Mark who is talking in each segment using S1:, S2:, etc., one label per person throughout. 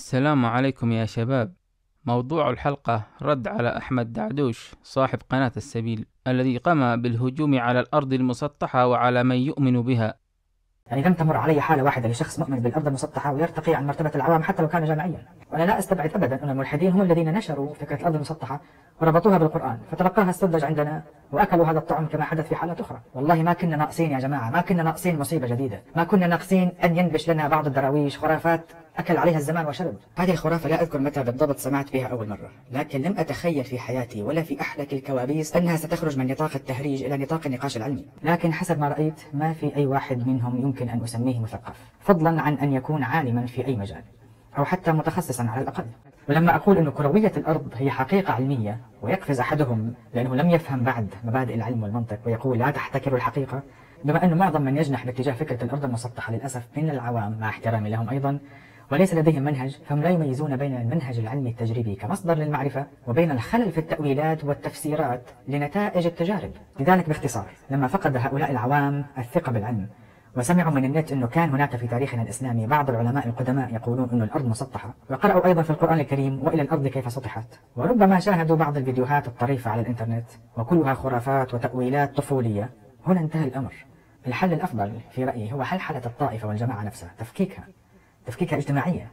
S1: السلام عليكم يا شباب موضوع الحلقة رد على أحمد دعدوش صاحب قناة السبيل الذي قام بالهجوم على الأرض المسطحة وعلى من يؤمن بها
S2: يعني لم تمر علي حالة واحدة لشخص مؤمن بالأرض المسطحة ويرتقي عن مرتبة العوام حتى لو كان جامعيا وأنا لا أستبعد أبدا أن الملحدين هم الذين نشروا فكرة الأرض المسطحة وربطوها بالقرآن فتلقاها السذج عندنا وأكلوا هذا الطعم كما حدث في حالات أخرى والله ما كنا ناقصين يا جماعة ما كنا ناقصين مصيبة جديدة ما كنا ناقصين أن ينبش لنا بعض الدراويش خرافات أكل عليها الزمان وشرب هذه الخرافة لا أذكر متى بالضبط سمعت بها أول مرة لكن لم أتخيل في حياتي ولا في أحلك الكوابيس أنها ستخرج من نطاق التهريج إلى نطاق النقاش العلمي لكن حسب ما رأيت ما في أي واحد منهم يمكن أن أسميه مثقف فضلا عن أن يكون عالما في أي مجال أو حتى متخصصا على الأقل ولما أقول أن كروية الأرض هي حقيقة علمية ويقفز أحدهم لأنه لم يفهم بعد مبادئ العلم والمنطق ويقول لا تحتكروا الحقيقة بما أن معظم من يجنح باتجاه فكرة الأرض المسطحة للأسف من العوام مع احترامي لهم أيضا وليس لديهم منهج فهم لا يميزون بين المنهج العلمي التجريبي كمصدر للمعرفة وبين الخلل في التأويلات والتفسيرات لنتائج التجارب لذلك باختصار لما فقد هؤلاء العوام الثقة بالعلم وسمعوا من النت أنه كان هناك في تاريخنا الإسلامي بعض العلماء القدماء يقولون انه الأرض مسطحة وقرأوا أيضا في القرآن الكريم وإلى الأرض كيف سطحت وربما شاهدوا بعض الفيديوهات الطريفة على الإنترنت وكلها خرافات وتأويلات طفولية هنا انتهى الأمر الحل الأفضل في رأيي هو حل حالة الطائفة والجماعة نفسها تفكيكها تفكيكها اجتماعيا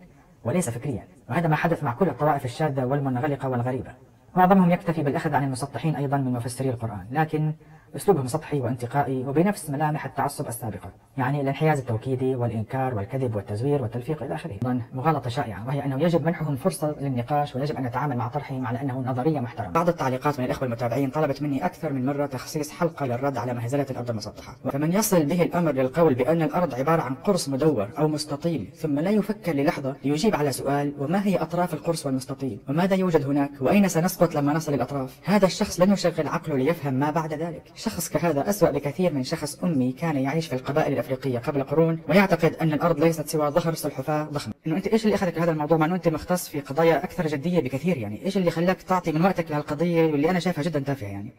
S2: وليس فكريا وهذا ما حدث مع كل الطوائف الشاذة والمنغلقة والغريبة معظمهم يكتفي بالأخذ عن المسطحين أيضا من مفسري القرآن لكن أسلوبهم سطحي وانتقائي وبنفس ملامح التعصب السابقة يعني الانحياز التوكيدي والإنكار والكذب والتزوير والتلفيق إلى آخره أيضا مغالطة شائعة وهي أنه يجب منحهم فرصة للنقاش ويجب أن نتعامل مع طرحهم على أنه نظرية محترمة بعض التعليقات من الإخوة المتابعين طلبت مني أكثر من مرة تخصيص حلقة للرد على مهزلة الأرض المسطحة فمن يصل به الأمر للقول بأن الأرض عبارة عن قرص مدور أو مستطيل ثم لا يفكر للحظة ليجيب على سؤال وما هي أطراف القرص والمستطيل وماذا يوجد هناك وأين سنسقط لما نصل الأطراف هذا الشخص لن يشغل عقله ليفهم ما بعد ذلك شخص كهذا أسوأ بكثير من شخص أمي كان يعيش في القبائل الأفريقية قبل قرون ويعتقد أن الأرض ليست سوى ظهر سلحفاة ضخمة إنه أنت إيش اللي أخذك لهذا الموضوع مع إنه أنت مختص في قضايا أكثر جدية بكثير يعني إيش اللي خلاك تعطي من وقتك لهالقضية واللي أنا شايفها جدا تافهة يعني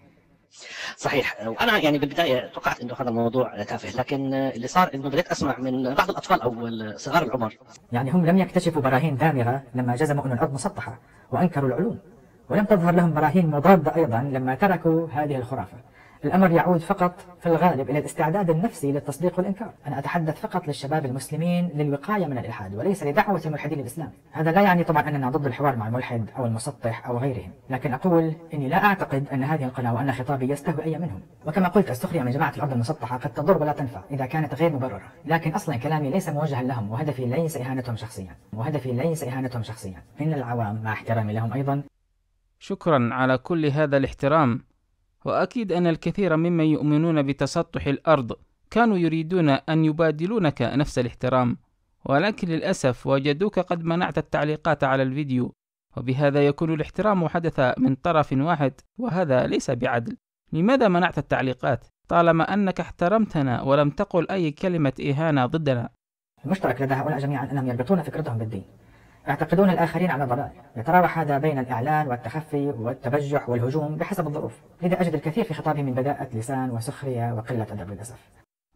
S2: صحيح وانا يعني بالبدايه توقعت انه هذا الموضوع تافه لكن اللي صار انه بديت اسمع من بعض الاطفال او صغار العمر يعني هم لم يكتشفوا براهين دامغه لما جزموا ان الارض مسطحه وانكروا العلوم ولم تظهر لهم براهين مضاده ايضا لما تركوا هذه الخرافه الأمر يعود فقط في الغالب إلى الاستعداد النفسي للتصديق والإنكار أنا أتحدث فقط للشباب المسلمين للوقاية من الإلحاد وليس لدعوة الملحدين الإسلام هذا لا يعني طبعا أننا ضد الحوار مع الملحد أو المسطح أو غيرهم لكن أقول أني لا أعتقد أن هذه القناة وأن خطابي يستهوي أي منهم وكما قلت السخرية من جماعة الأرض المسطحة قد تضر ولا تنفع إذا كانت غير مبررة لكن أصلا كلامي ليس موجها لهم وهدفي ليس إهانتهم شخصيا وهدفي ليس إهانتهم شخصيا إن العوام مع احترامي لهم أيضا
S1: شكرا على كل هذا الاحترام وأكيد أن الكثير ممن يؤمنون بتسطح الأرض كانوا يريدون أن يبادلونك نفس الاحترام ولكن للأسف وجدوك قد منعت التعليقات على الفيديو وبهذا يكون الاحترام حدث من طرف واحد وهذا ليس بعدل لماذا منعت التعليقات؟ طالما أنك احترمتنا ولم تقل أي كلمة إهانة ضدنا
S2: المشترك لدى هؤلاء جميعا أنهم يربطون فكرتهم بالدين يعتقدون الآخرين على ضلال يتراوح هذا بين الإعلان والتخفي والتبجح والهجوم بحسب الظروف لذا أجد الكثير في خطابي من بداءة لسان وسخرية وقلة أدب للأسف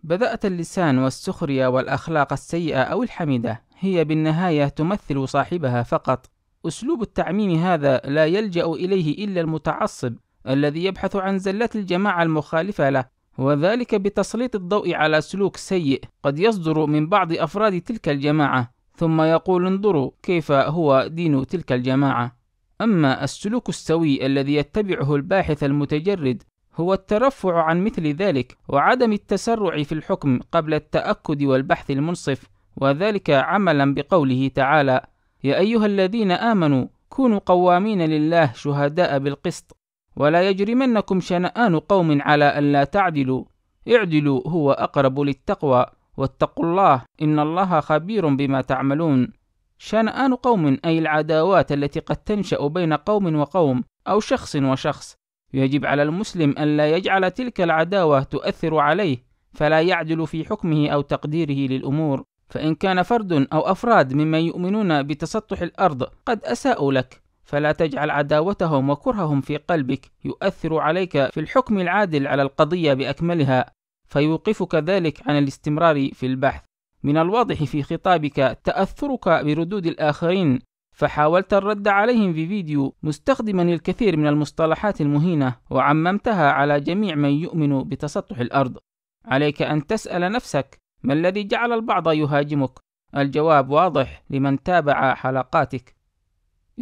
S1: بداءة اللسان والسخرية والأخلاق السيئة أو الحميدة هي بالنهاية تمثل صاحبها فقط أسلوب التعميم هذا لا يلجأ إليه إلا المتعصب الذي يبحث عن زلات الجماعة المخالفة له وذلك بتسليط الضوء على سلوك سيء قد يصدر من بعض أفراد تلك الجماعة ثم يقول انظروا كيف هو دين تلك الجماعة أما السلوك السوي الذي يتبعه الباحث المتجرد هو الترفع عن مثل ذلك وعدم التسرع في الحكم قبل التأكد والبحث المنصف وذلك عملا بقوله تعالى يا أيها الذين آمنوا كونوا قوامين لله شهداء بالقسط ولا يجرمنكم شنآن قوم على ألا تعدلوا اعدلوا هو أقرب للتقوى واتقوا الله إن الله خبير بما تعملون شنآن قوم أي العداوات التي قد تنشأ بين قوم وقوم أو شخص وشخص يجب على المسلم أن لا يجعل تلك العداوة تؤثر عليه فلا يعدل في حكمه أو تقديره للأمور فإن كان فرد أو أفراد ممن يؤمنون بتسطح الأرض قد أساءوا لك فلا تجعل عداوتهم وكرههم في قلبك يؤثر عليك في الحكم العادل على القضية بأكملها فيوقفك ذلك عن الاستمرار في البحث من الواضح في خطابك تأثرك بردود الآخرين فحاولت الرد عليهم في فيديو مستخدما الكثير من المصطلحات المهينة وعممتها على جميع من يؤمن بتسطح الأرض عليك أن تسأل نفسك ما الذي جعل البعض يهاجمك؟ الجواب واضح لمن تابع حلقاتك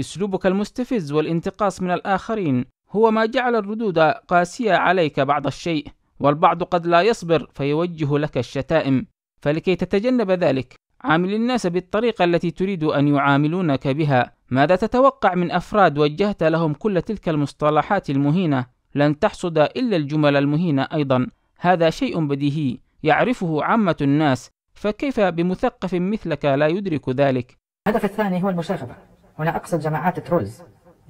S1: أسلوبك المستفز والانتقاص من الآخرين هو ما جعل الردود قاسية عليك بعض الشيء والبعض قد لا يصبر فيوجه لك الشتائم فلكي تتجنب ذلك عامل الناس بالطريقة التي تريد أن يعاملونك بها ماذا تتوقع من أفراد وجهت لهم كل تلك المصطلحات المهينة لن تحصد إلا الجمل المهينة أيضا هذا شيء بديهي يعرفه عامة الناس فكيف بمثقف مثلك لا يدرك ذلك؟
S2: الهدف الثاني هو المشاغبة هنا أقصد جماعات الترولز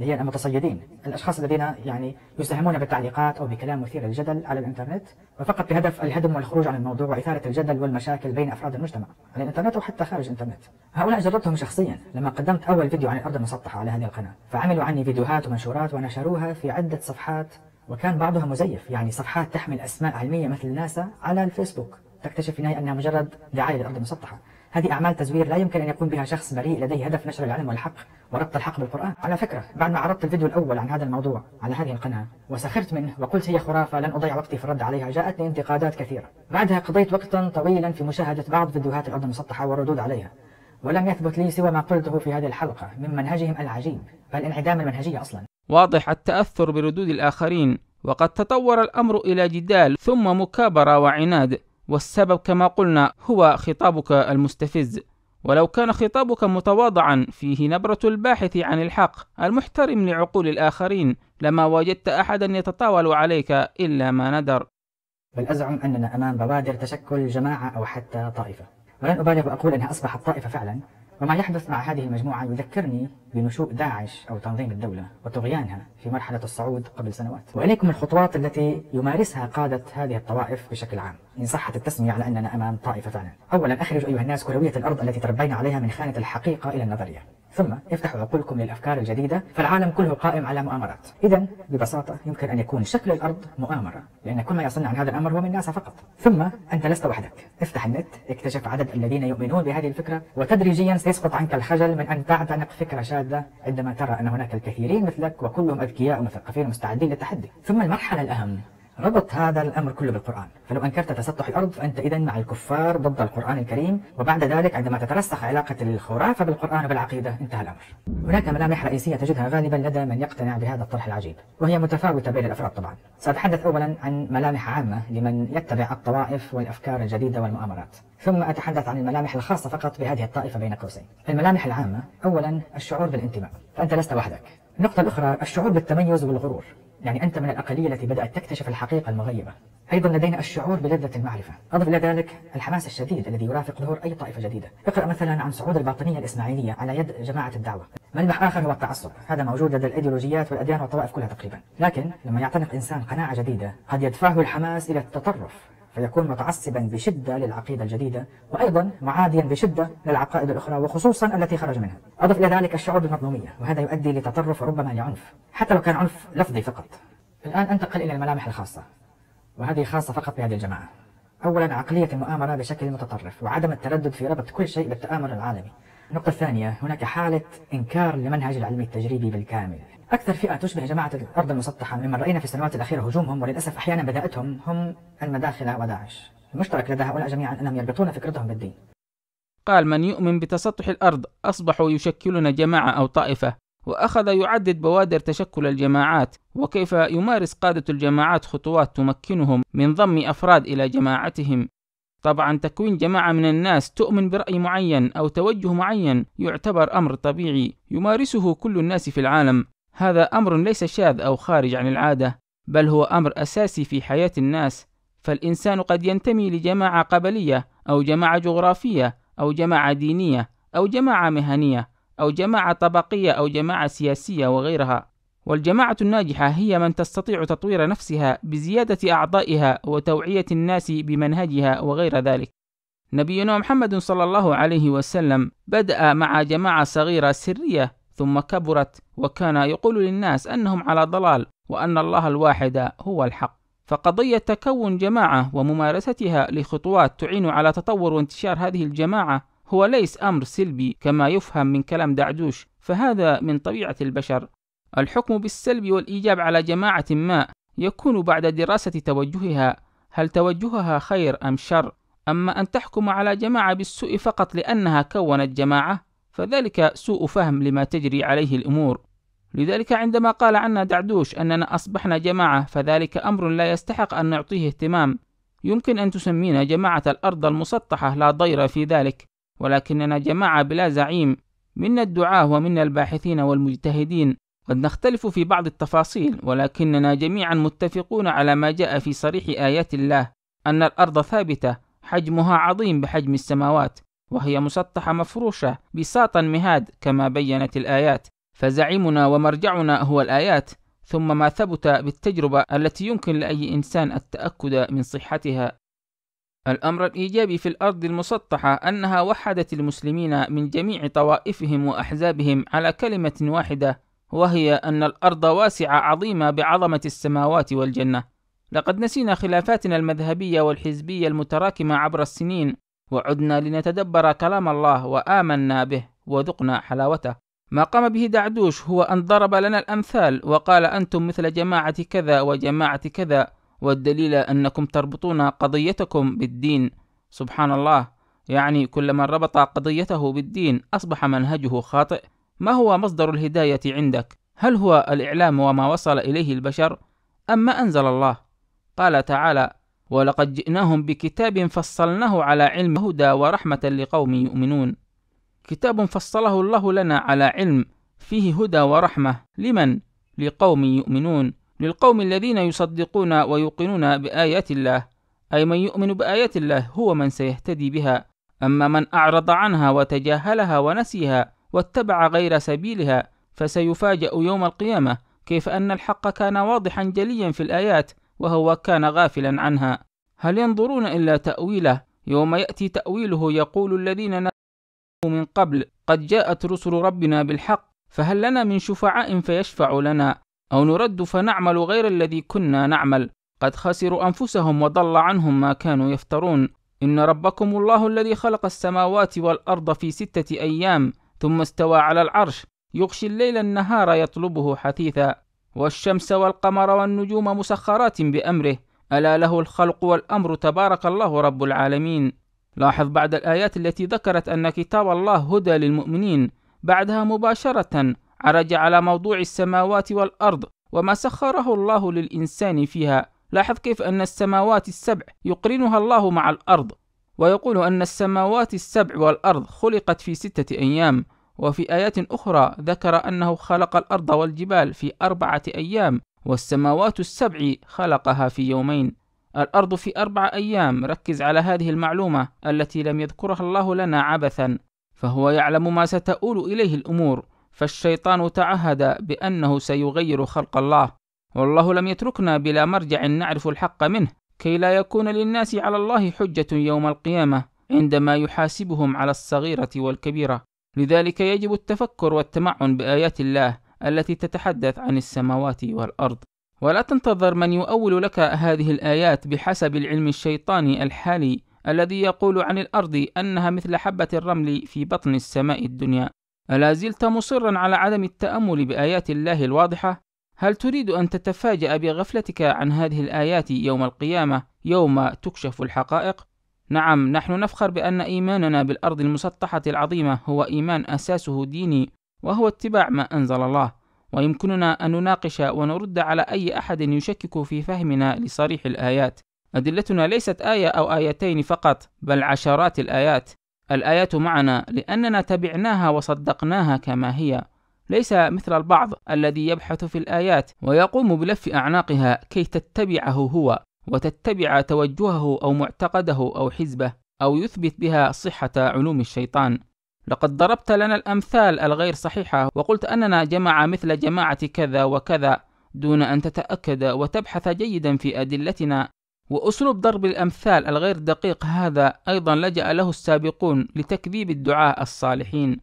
S2: هي المتصيدين الأشخاص الذين يعني يساهمون بالتعليقات أو بكلام مثير للجدل على الإنترنت وفقط بهدف الهدم والخروج عن الموضوع وإثارة الجدل والمشاكل بين أفراد المجتمع على الإنترنت أو حتى خارج الإنترنت هؤلاء جربتهم شخصيا لما قدمت أول فيديو عن الأرض المسطحة على هذه القناة فعملوا عني فيديوهات ومنشورات ونشروها في عدة صفحات وكان بعضها مزيف يعني صفحات تحمل أسماء علمية مثل ناسا على الفيسبوك تكتشف في النهاية أنها مجرد دعاية للأرض المسطحة هذه أعمال تزوير لا يمكن أن يكون بها شخص بريء لديه هدف نشر العلم والحق وربط الحق بالقرآن على فكرة بعد ما عرضت الفيديو الأول عن هذا الموضوع على هذه القناة وسخرت منه وقلت هي خرافة لن أضيع وقتي في الرد عليها جاءتني انتقادات كثيرة بعدها قضيت وقتا طويلا في مشاهدة بعض فيديوهات الأرض المسطحة والردود عليها ولم يثبت لي سوى ما قلته في هذه الحلقة من منهجهم العجيب بل انعدام المنهجية أصلا
S1: واضح التأثر بردود الآخرين وقد تطور الأمر إلى جدال ثم مكابرة وعناد والسبب كما قلنا هو خطابك المستفز ولو كان خطابك متواضعا فيه نبرة الباحث عن الحق المحترم لعقول الآخرين لما وجدت أحدا يتطاول عليك إلا ما ندر
S2: بل أزعم أننا أمام بوادر تشكل جماعة أو حتى طائفة ولن أبالغ وأقول أنها أصبحت طائفة فعلا وما يحدث مع هذه المجموعة يذكرني بنشوء داعش أو تنظيم الدولة وطغيانها في مرحلة الصعود قبل سنوات وإليكم الخطوات التي يمارسها قادة هذه الطوائف بشكل عام إن صحت التسمية على أننا أمام طائفة فعلا أولا أخرج أيها الناس كروية الأرض التي تربينا عليها من خانة الحقيقة إلى النظرية ثم يفتح عقولكم للأفكار الجديدة فالعالم كله قائم على مؤامرات إذا ببساطة يمكن أن يكون شكل الأرض مؤامرة لأن كل ما يصنع عن هذا الأمر هو من ناسا فقط ثم أنت لست وحدك افتح النت اكتشف عدد الذين يؤمنون بهذه الفكرة وتدريجيا سيسقط عنك الخجل من أن تعتنق فكرة شاذة عندما ترى أن هناك الكثيرين مثلك وكلهم أذكياء ومثقفين ومستعدين للتحدي ثم المرحلة الأهم ربط هذا الأمر كله بالقرآن فلو أنكرت تسطح الأرض فأنت إذا مع الكفار ضد القرآن الكريم وبعد ذلك عندما تترسخ علاقة الخرافة بالقرآن وبالعقيدة انتهى الأمر هناك ملامح رئيسية تجدها غالبا لدى من يقتنع بهذا الطرح العجيب وهي متفاوتة بين الأفراد طبعا سأتحدث أولا عن ملامح عامة لمن يتبع الطوائف والأفكار الجديدة والمؤامرات ثم أتحدث عن الملامح الخاصة فقط بهذه الطائفة بين قوسين الملامح العامة أولا الشعور بالانتماء فأنت لست وحدك النقطة الأخرى الشعور بالتميز والغرور يعني أنت من الأقلية التي بدأت تكتشف الحقيقة المغيبة أيضا لدينا الشعور بلذة المعرفة أضف إلى ذلك الحماس الشديد الذي يرافق ظهور أي طائفة جديدة اقرأ مثلا عن صعود الباطنية الإسماعيلية على يد جماعة الدعوة ملمح آخر هو التعصب هذا موجود لدى الأيديولوجيات والأديان والطوائف كلها تقريبا لكن لما يعتنق إنسان قناعة جديدة قد يدفعه الحماس إلى التطرف فيكون متعصبا بشدة للعقيدة الجديدة وأيضا معاديا بشدة للعقائد الأخرى وخصوصا التي خرج منها أضف إلى ذلك الشعور بالمظلومية وهذا يؤدي لتطرف وربما لعنف حتى لو كان عنف لفظي فقط الآن أنتقل إلى الملامح الخاصة وهذه خاصة فقط بهذه الجماعة أولا عقلية المؤامرة بشكل متطرف وعدم التردد في ربط كل شيء بالتآمر العالمي النقطة الثانية هناك حالة إنكار لمنهج العلم التجريبي بالكامل أكثر فئة تشبه جماعة الأرض المسطحة ممن رأينا في السنوات الأخيرة هجومهم وللأسف أحيانا بدائتهم هم المداخلة وداعش المشترك لدى هؤلاء جميعا أنهم يربطون فكرتهم بالدين
S1: قال من يؤمن بتسطح الأرض أصبحوا يشكلون جماعة أو طائفة وأخذ يعدد بوادر تشكل الجماعات وكيف يمارس قادة الجماعات خطوات تمكنهم من ضم أفراد إلى جماعتهم طبعا تكوين جماعة من الناس تؤمن برأي معين أو توجه معين يعتبر أمر طبيعي يمارسه كل الناس في العالم هذا أمر ليس شاذ أو خارج عن العادة بل هو أمر أساسي في حياة الناس فالإنسان قد ينتمي لجماعة قبلية أو جماعة جغرافية أو جماعة دينية أو جماعة مهنية أو جماعة طبقية أو جماعة سياسية وغيرها والجماعة الناجحة هي من تستطيع تطوير نفسها بزيادة أعضائها وتوعية الناس بمنهجها وغير ذلك. نبينا محمد صلى الله عليه وسلم بدأ مع جماعة صغيرة سرية ثم كبرت وكان يقول للناس أنهم على ضلال وأن الله الواحد هو الحق فقضية تكون جماعة وممارستها لخطوات تعين على تطور وانتشار هذه الجماعة هو ليس أمر سلبي كما يفهم من كلام دعدوش فهذا من طبيعة البشر الحكم بالسلب والإيجاب على جماعة ما يكون بعد دراسة توجهها هل توجهها خير أم شر أما أن تحكم على جماعة بالسوء فقط لأنها كونت جماعة فذلك سوء فهم لما تجري عليه الأمور لذلك عندما قال عنا دعدوش أننا أصبحنا جماعة فذلك أمر لا يستحق أن نعطيه اهتمام يمكن أن تسمينا جماعة الأرض المسطحة لا ضير في ذلك ولكننا جماعة بلا زعيم منا الدعاة ومنا الباحثين والمجتهدين قد نختلف في بعض التفاصيل ولكننا جميعا متفقون على ما جاء في صريح آيات الله أن الأرض ثابتة حجمها عظيم بحجم السماوات وهي مسطحة مفروشة بساطا مهاد كما بينت الآيات فزعيمنا ومرجعنا هو الآيات ثم ما ثبت بالتجربة التي يمكن لأي إنسان التأكد من صحتها الأمر الإيجابي في الأرض المسطحة أنها وحدت المسلمين من جميع طوائفهم وأحزابهم على كلمة واحدة وهي أن الأرض واسعة عظيمة بعظمة السماوات والجنة لقد نسينا خلافاتنا المذهبية والحزبية المتراكمة عبر السنين وعدنا لنتدبر كلام الله وآمنا به وذقنا حلاوته ما قام به دعدوش هو أن ضرب لنا الأمثال وقال أنتم مثل جماعة كذا وجماعة كذا والدليل أنكم تربطون قضيتكم بالدين سبحان الله يعني كل من ربط قضيته بالدين أصبح منهجه خاطئ ما هو مصدر الهداية عندك؟ هل هو الإعلام وما وصل إليه البشر؟ أم ما أنزل الله؟ قال تعالى ولقد جئناهم بكتاب فصلناه على علم هدى ورحمة لقوم يؤمنون كتاب فصله الله لنا على علم فيه هدى ورحمة لمن؟ لقوم يؤمنون للقوم الذين يصدقون ويوقنون بآيات الله أي من يؤمن بآيات الله هو من سيهتدي بها أما من أعرض عنها وتجاهلها ونسيها واتبع غير سبيلها فسيفاجأ يوم القيامة كيف أن الحق كان واضحا جليا في الآيات وهو كان غافلا عنها هل ينظرون إلا تأويله يوم يأتي تأويله يقول الذين من قبل قد جاءت رسل ربنا بالحق فهل لنا من شفعاء فيشفع لنا أو نرد فنعمل غير الذي كنا نعمل قد خسروا أنفسهم وضل عنهم ما كانوا يفترون إن ربكم الله الذي خلق السماوات والأرض في ستة أيام ثم استوى على العرش يغشي الليل النهار يطلبه حثيثا والشمس والقمر والنجوم مسخرات بأمره ألا له الخلق والأمر تبارك الله رب العالمين لاحظ بعد الآيات التي ذكرت أن كتاب الله هدى للمؤمنين بعدها مباشرة عرج على موضوع السماوات والأرض وما سخره الله للإنسان فيها لاحظ كيف أن السماوات السبع يقرنها الله مع الأرض ويقول أن السماوات السبع والأرض خلقت في ستة أيام وفي آيات أخرى ذكر أنه خلق الأرض والجبال في أربعة أيام والسماوات السبع خلقها في يومين الأرض في أربعة أيام ركز على هذه المعلومة التي لم يذكرها الله لنا عبثا فهو يعلم ما ستؤول إليه الأمور فالشيطان تعهد بأنه سيغير خلق الله والله لم يتركنا بلا مرجع نعرف الحق منه كي لا يكون للناس على الله حجة يوم القيامة عندما يحاسبهم على الصغيرة والكبيرة لذلك يجب التفكر والتمعن بآيات الله التي تتحدث عن السماوات والأرض ولا تنتظر من يؤول لك هذه الآيات بحسب العلم الشيطاني الحالي الذي يقول عن الأرض أنها مثل حبة الرمل في بطن السماء الدنيا ألا زلت مصرا على عدم التأمل بآيات الله الواضحة؟ هل تريد أن تتفاجأ بغفلتك عن هذه الآيات يوم القيامة يوم تكشف الحقائق؟ نعم نحن نفخر بأن إيماننا بالأرض المسطحة العظيمة هو إيمان أساسه ديني وهو اتباع ما أنزل الله ويمكننا أن نناقش ونرد على أي أحد يشكك في فهمنا لصريح الآيات أدلتنا ليست آية أو آيتين فقط بل عشرات الآيات الآيات معنا لأننا تبعناها وصدقناها كما هي ليس مثل البعض الذي يبحث في الآيات ويقوم بلف أعناقها كي تتبعه هو وتتبع توجهه أو معتقده أو حزبه أو يثبت بها صحة علوم الشيطان لقد ضربت لنا الأمثال الغير صحيحة وقلت أننا جماعة مثل جماعة كذا وكذا دون أن تتأكد وتبحث جيدا في أدلتنا وأسلوب ضرب الأمثال الغير دقيق هذا أيضا لجأ له السابقون لتكذيب الدعاء الصالحين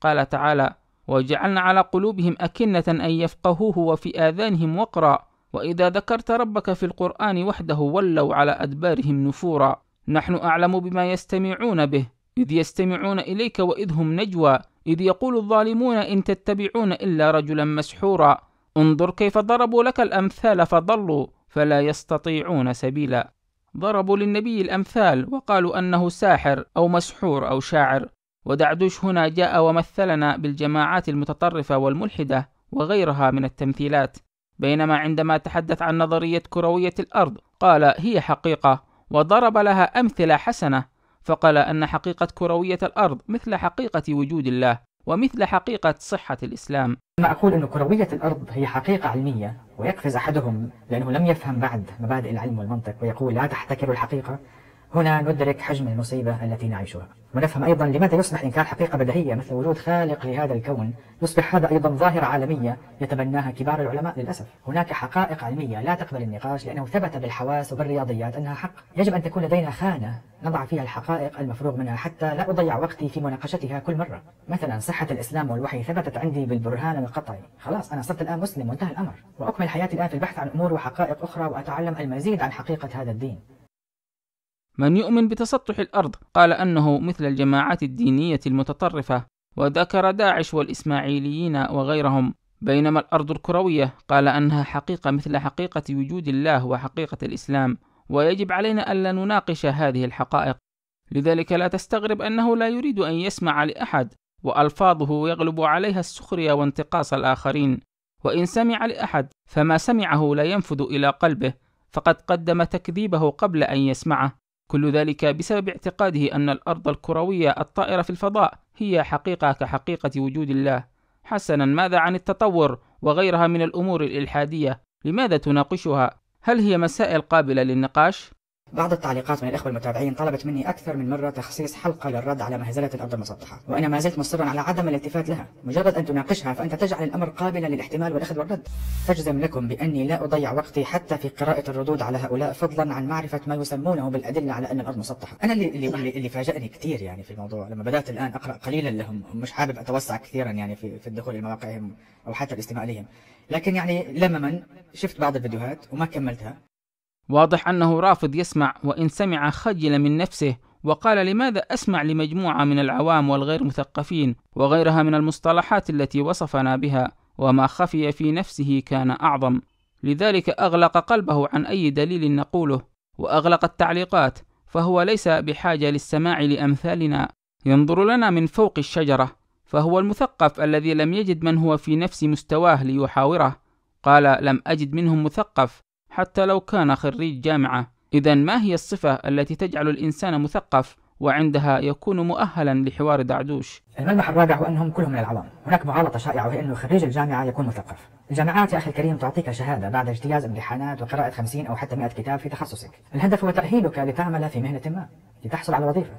S1: قال تعالى وجعلنا على قلوبهم أكنة أن يفقهوه وفي آذانهم وقرا وإذا ذكرت ربك في القرآن وحده ولوا على أدبارهم نفورا نحن أعلم بما يستمعون به إذ يستمعون إليك وإذ هم نجوى إذ يقول الظالمون إن تتبعون إلا رجلا مسحورا انظر كيف ضربوا لك الأمثال فضلوا فلا يستطيعون سبيلا ضربوا للنبي الأمثال وقالوا أنه ساحر أو مسحور أو شاعر ودعدوش هنا جاء ومثلنا بالجماعات المتطرفة والملحدة وغيرها من التمثيلات بينما عندما تحدث عن نظرية كروية الأرض قال هي حقيقة وضرب لها أمثلة حسنة فقال أن حقيقة كروية الأرض مثل حقيقة وجود الله ومثل حقيقة صحة الإسلام
S2: أنا أقول أن كروية الأرض هي حقيقة علمية ويقفز أحدهم لأنه لم يفهم بعد مبادئ العلم والمنطق ويقول لا تحتكر الحقيقة هنا ندرك حجم المصيبة التي نعيشها ونفهم أيضا لماذا يصبح إنكار حقيقة بديهية مثل وجود خالق لهذا الكون يصبح هذا أيضا ظاهرة عالمية يتبناها كبار العلماء للأسف هناك حقائق علمية لا تقبل النقاش لأنه ثبت بالحواس وبالرياضيات أنها حق يجب أن تكون لدينا خانة نضع فيها الحقائق المفروغ منها حتى لا أضيع وقتي في مناقشتها كل مرة مثلا صحة الإسلام والوحي ثبتت عندي بالبرهان القطعي خلاص أنا صرت الآن مسلم وانتهى الأمر وأكمل حياتي الآن في البحث عن أمور وحقائق أخرى وأتعلم المزيد عن حقيقة هذا
S1: الدين من يؤمن بتسطح الأرض قال أنه مثل الجماعات الدينية المتطرفة وذكر داعش والإسماعيليين وغيرهم بينما الأرض الكروية قال أنها حقيقة مثل حقيقة وجود الله وحقيقة الإسلام ويجب علينا ألا نناقش هذه الحقائق لذلك لا تستغرب أنه لا يريد أن يسمع لأحد وألفاظه يغلب عليها السخرية وانتقاص الآخرين وإن سمع لأحد فما سمعه لا ينفذ إلى قلبه فقد قدم تكذيبه قبل أن يسمعه كل ذلك بسبب اعتقاده أن الأرض الكروية الطائرة في الفضاء هي حقيقة كحقيقة وجود الله حسنا ماذا عن التطور وغيرها من الأمور الإلحادية لماذا تناقشها؟ هل هي مسائل قابلة للنقاش؟
S2: بعض التعليقات من الإخوة المتابعين طلبت مني أكثر من مرة تخصيص حلقة للرد على مهزلة الأرض المسطحة وأنا ما زلت مصرا على عدم الالتفات لها مجرد أن تناقشها فأنت تجعل الأمر قابلا للاحتمال والأخذ والرد أجزم لكم بأني لا أضيع وقتي حتى في قراءة الردود على هؤلاء فضلا عن معرفة ما يسمونه بالأدلة على أن الأرض مسطحة أنا اللي, اللي, اللي, اللي فاجأني كثير يعني في الموضوع لما بدأت الآن أقرأ قليلا لهم مش حابب أتوسع كثيرا يعني في, في الدخول إلى مواقعهم أو حتى الاستماع إليهم لكن يعني لمما شفت بعض الفيديوهات وما كملتها
S1: واضح أنه رافض يسمع وإن سمع خجل من نفسه وقال لماذا أسمع لمجموعة من العوام والغير مثقفين وغيرها من المصطلحات التي وصفنا بها وما خفي في نفسه كان أعظم لذلك أغلق قلبه عن أي دليل نقوله وأغلق التعليقات فهو ليس بحاجة للسماع لأمثالنا ينظر لنا من فوق الشجرة فهو المثقف الذي لم يجد من هو في نفس مستواه ليحاوره قال لم أجد منهم مثقف حتى لو كان خريج جامعة إذا ما هي الصفة التي تجعل الإنسان مثقف وعندها يكون مؤهلا لحوار دعدوش
S2: الملمح الرابع هو انهم كلهم من العوام، هناك معالطة شائعه وهي انه خريج الجامعه يكون مثقف. الجامعات يا اخي الكريم تعطيك شهاده بعد اجتياز امتحانات وقراءه 50 او حتى 100 كتاب في تخصصك. الهدف هو تاهيلك لتعمل في مهنه ما، لتحصل على وظيفه.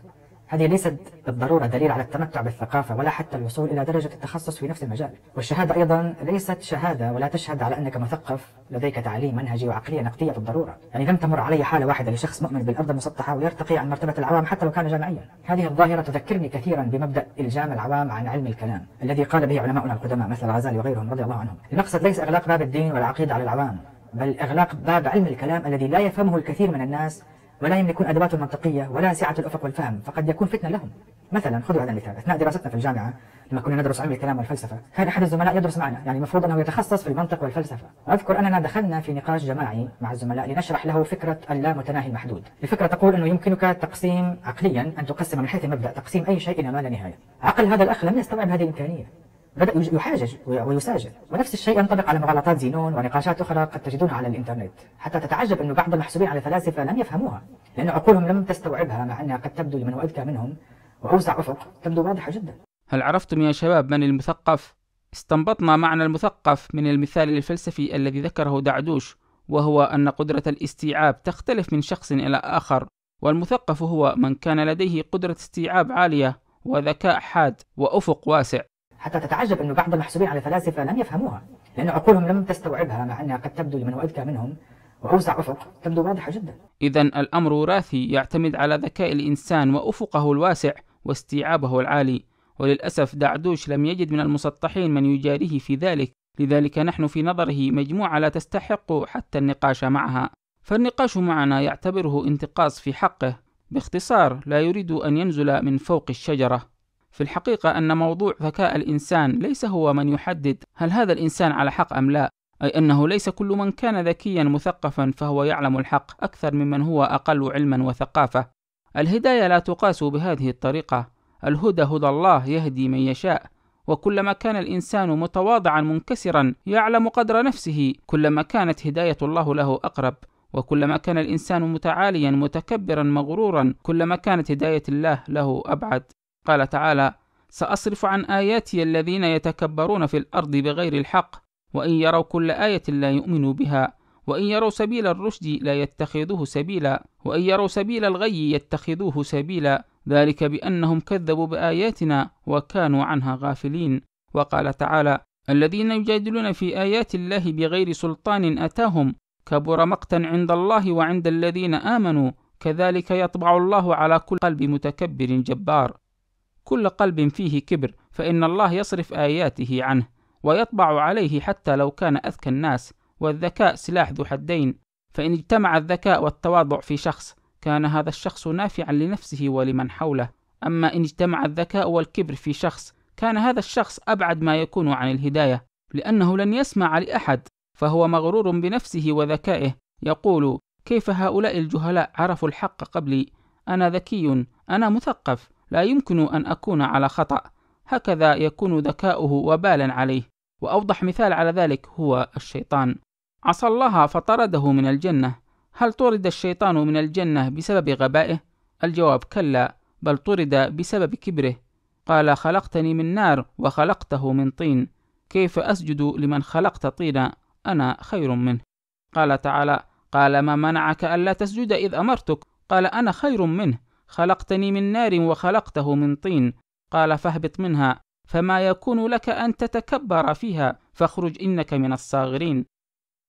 S2: هذه ليست بالضرورة دليل على التمتع بالثقافة ولا حتى الوصول إلى درجة التخصص في نفس المجال والشهادة أيضا ليست شهادة ولا تشهد على أنك مثقف لديك تعليم منهجي وعقلية نقدية بالضرورة يعني لم تمر علي حالة واحدة لشخص مؤمن بالأرض المسطحة ويرتقي عن مرتبة العوام حتى لو كان جامعيا هذه الظاهرة تذكرني كثيرا بمبدأ إلجام العوام عن علم الكلام الذي قال به علماؤنا القدماء مثل الغزالي وغيرهم رضي الله عنهم المقصد ليس إغلاق باب الدين والعقيدة على العوام بل إغلاق باب علم الكلام الذي لا يفهمه الكثير من الناس ولا يملكون أدوات منطقية ولا سعة الأفق والفهم فقد يكون فتنة لهم مثلا خذوا هذا المثال أثناء دراستنا في الجامعة لما كنا ندرس علم الكلام والفلسفة كان أحد الزملاء يدرس معنا يعني المفروض أنه يتخصص في المنطق والفلسفة أذكر أننا دخلنا في نقاش جماعي مع الزملاء لنشرح له فكرة اللامتناهي المحدود الفكرة تقول أنه يمكنك تقسيم عقليا أن تقسم من حيث المبدأ تقسيم أي شيء إلى ما لا نهاية عقل هذا الأخ لم يستوعب هذه الإمكانية بدأ يحاجج ويساجل ونفس الشيء ينطبق على مغالطات زينون ونقاشات أخرى قد تجدونها على الإنترنت حتى تتعجب أن بعض المحسوبين على الفلاسفة لم يفهموها لأن عقولهم لم تستوعبها مع أنها قد تبدو لمن أذكى منهم وأوسع أفق تبدو واضحة جدا
S1: هل عرفتم يا شباب من المثقف؟ استنبطنا معنى المثقف من المثال الفلسفي الذي ذكره دعدوش وهو أن قدرة الاستيعاب تختلف من شخص إلى آخر والمثقف هو من كان لديه قدرة استيعاب عالية وذكاء حاد وأفق واسع
S2: حتى تتعجب أن بعض المحسوبين على الفلاسفة لم يفهموها لأن عقولهم لم تستوعبها مع أنها قد تبدو لمن هو أذكى منهم وأوسع أفق تبدو واضحة جدا
S1: إذا الأمر وراثي يعتمد على ذكاء الإنسان وأفقه الواسع واستيعابه العالي وللأسف دعدوش لم يجد من المسطحين من يجاريه في ذلك لذلك نحن في نظره مجموعة لا تستحق حتى النقاش معها فالنقاش معنا يعتبره انتقاص في حقه باختصار لا يريد أن ينزل من فوق الشجرة في الحقيقة أن موضوع ذكاء الإنسان ليس هو من يحدد هل هذا الإنسان على حق أم لا، أي أنه ليس كل من كان ذكيا مثقفا فهو يعلم الحق أكثر ممن هو أقل علما وثقافة. الهداية لا تقاس بهذه الطريقة، الهدى هدى الله يهدي من يشاء، وكلما كان الإنسان متواضعا منكسرا يعلم قدر نفسه، كلما كانت هداية الله له أقرب. وكلما كان الإنسان متعاليا متكبرا مغرورا كلما كانت هداية الله له أبعد قال تعالى سأصرف عن آياتي الذين يتكبرون في الأرض بغير الحق وإن يروا كل آية لا يؤمنوا بها وإن يروا سبيل الرشد لا يتخذوه سبيلا وإن يروا سبيل الغي يتخذوه سبيلا ذلك بأنهم كذبوا بآياتنا وكانوا عنها غافلين وقال تعالى الذين يجادلون في آيات الله بغير سلطان أتاهم كبر مقتا عند الله وعند الذين آمنوا كذلك يطبع الله على كل قلب متكبر جبار كل قلب فيه كبر فإن الله يصرف آياته عنه ويطبع عليه حتى لو كان أذكى الناس والذكاء سلاح ذو حدين فإن اجتمع الذكاء والتواضع في شخص كان هذا الشخص نافعا لنفسه ولمن حوله أما إن اجتمع الذكاء والكبر في شخص كان هذا الشخص أبعد ما يكون عن الهداية لأنه لن يسمع لأحد فهو مغرور بنفسه وذكائه يقول كيف هؤلاء الجهلاء عرفوا الحق قبلي أنا ذكي أنا مثقف لا يمكن أن أكون على خطأ هكذا يكون ذكاؤه وبالا عليه وأوضح مثال على ذلك هو الشيطان عصى الله فطرده من الجنة هل طرد الشيطان من الجنة بسبب غبائه؟ الجواب كلا بل طرد بسبب كبره قال خلقتني من نار وخلقته من طين كيف أسجد لمن خلقت طينا أنا خير منه قال تعالى قال ما منعك ألا تسجد إذ أمرتك قال أنا خير منه خلقتني من نار وخلقته من طين قال فاهبط منها فما يكون لك أن تتكبر فيها فاخرج إنك من الصاغرين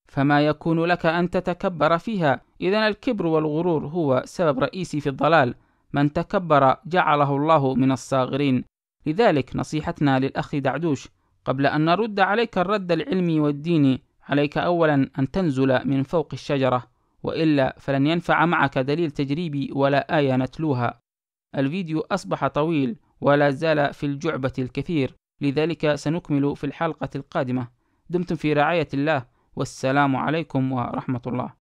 S1: فما يكون لك أن تتكبر فيها إذا الكبر والغرور هو سبب رئيسي في الضلال من تكبر جعله الله من الصاغرين لذلك نصيحتنا للأخ دعدوش قبل أن نرد عليك الرد العلمي والديني عليك أولا أن تنزل من فوق الشجرة وإلا فلن ينفع معك دليل تجريبي ولا آية نتلوها الفيديو أصبح طويل ولا زال في الجعبة الكثير لذلك سنكمل في الحلقة القادمة دمتم في رعاية الله والسلام عليكم ورحمة الله